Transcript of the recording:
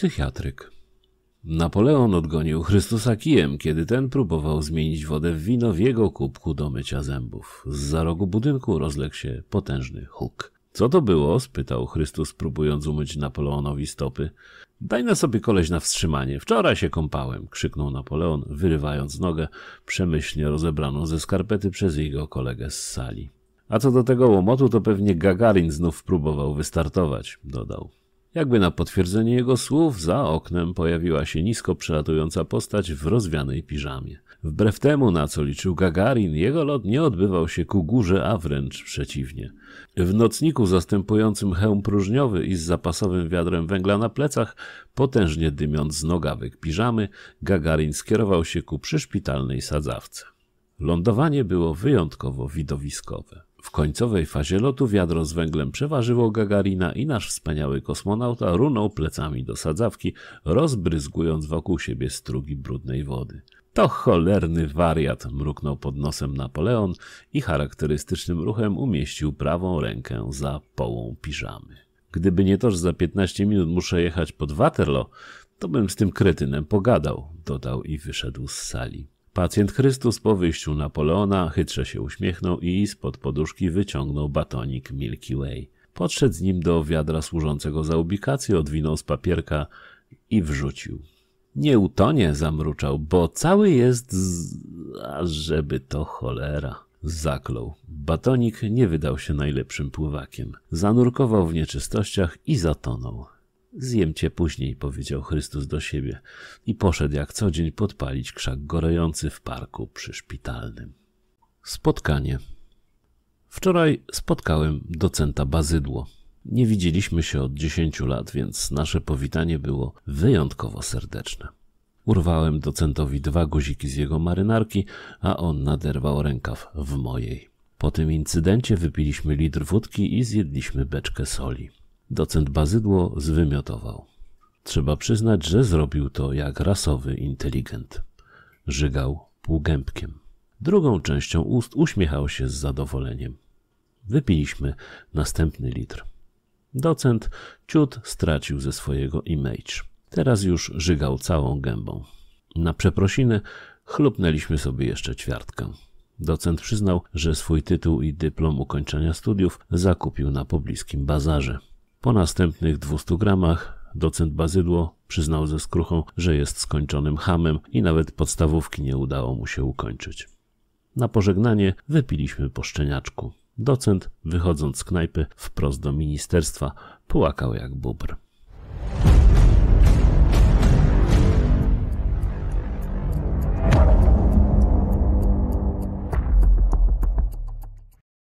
psychiatryk. Napoleon odgonił Chrystusa kijem, kiedy ten próbował zmienić wodę w wino w jego kubku do mycia zębów. Z za rogu budynku rozległ się potężny huk. Co to było? spytał Chrystus, próbując umyć Napoleonowi stopy. Daj na sobie koleś na wstrzymanie. Wczoraj się kąpałem, krzyknął Napoleon, wyrywając nogę, przemyślnie rozebraną ze skarpety przez jego kolegę z sali. A co do tego łomotu, to pewnie Gagarin znów próbował wystartować, dodał. Jakby na potwierdzenie jego słów, za oknem pojawiła się nisko przelatująca postać w rozwianej piżamie. Wbrew temu, na co liczył Gagarin, jego lot nie odbywał się ku górze, a wręcz przeciwnie. W nocniku zastępującym hełm próżniowy i z zapasowym wiadrem węgla na plecach, potężnie dymiąc z nogawek piżamy, Gagarin skierował się ku przyszpitalnej sadzawce. Lądowanie było wyjątkowo widowiskowe. W końcowej fazie lotu wiadro z węglem przeważyło Gagarina i nasz wspaniały kosmonauta runął plecami do sadzawki, rozbryzgując wokół siebie strugi brudnej wody. To cholerny wariat, mruknął pod nosem Napoleon i charakterystycznym ruchem umieścił prawą rękę za połą piżamy. Gdyby nie to, że za 15 minut muszę jechać pod Waterloo, to bym z tym kretynem pogadał, dodał i wyszedł z sali. Pacjent Chrystus po wyjściu Napoleona chytrze się uśmiechnął i spod poduszki wyciągnął batonik Milky Way. Podszedł z nim do wiadra służącego za ubikację, odwinął z papierka i wrzucił. Nie utonie, zamruczał, bo cały jest z... a żeby to cholera. Zaklął. Batonik nie wydał się najlepszym pływakiem. Zanurkował w nieczystościach i zatonął. Zjem cię później, powiedział Chrystus do siebie i poszedł jak co dzień podpalić krzak gorejący w parku przyszpitalnym. Spotkanie. Wczoraj spotkałem docenta Bazydło. Nie widzieliśmy się od dziesięciu lat, więc nasze powitanie było wyjątkowo serdeczne. Urwałem docentowi dwa guziki z jego marynarki, a on naderwał rękaw w mojej. Po tym incydencie wypiliśmy litr wódki i zjedliśmy beczkę soli. Docent Bazydło zwymiotował. Trzeba przyznać, że zrobił to jak rasowy inteligent. Żygał półgębkiem. Drugą częścią ust uśmiechał się z zadowoleniem. Wypiliśmy następny litr. Docent ciut stracił ze swojego image. Teraz już żygał całą gębą. Na przeprosiny chlupnęliśmy sobie jeszcze ćwiartkę. Docent przyznał, że swój tytuł i dyplom ukończenia studiów zakupił na pobliskim bazarze. Po następnych 200 gramach docent Bazydło przyznał ze skruchą, że jest skończonym hamem i nawet podstawówki nie udało mu się ukończyć. Na pożegnanie wypiliśmy po szczeniaczku. Docent, wychodząc z knajpy wprost do ministerstwa, płakał jak bubr.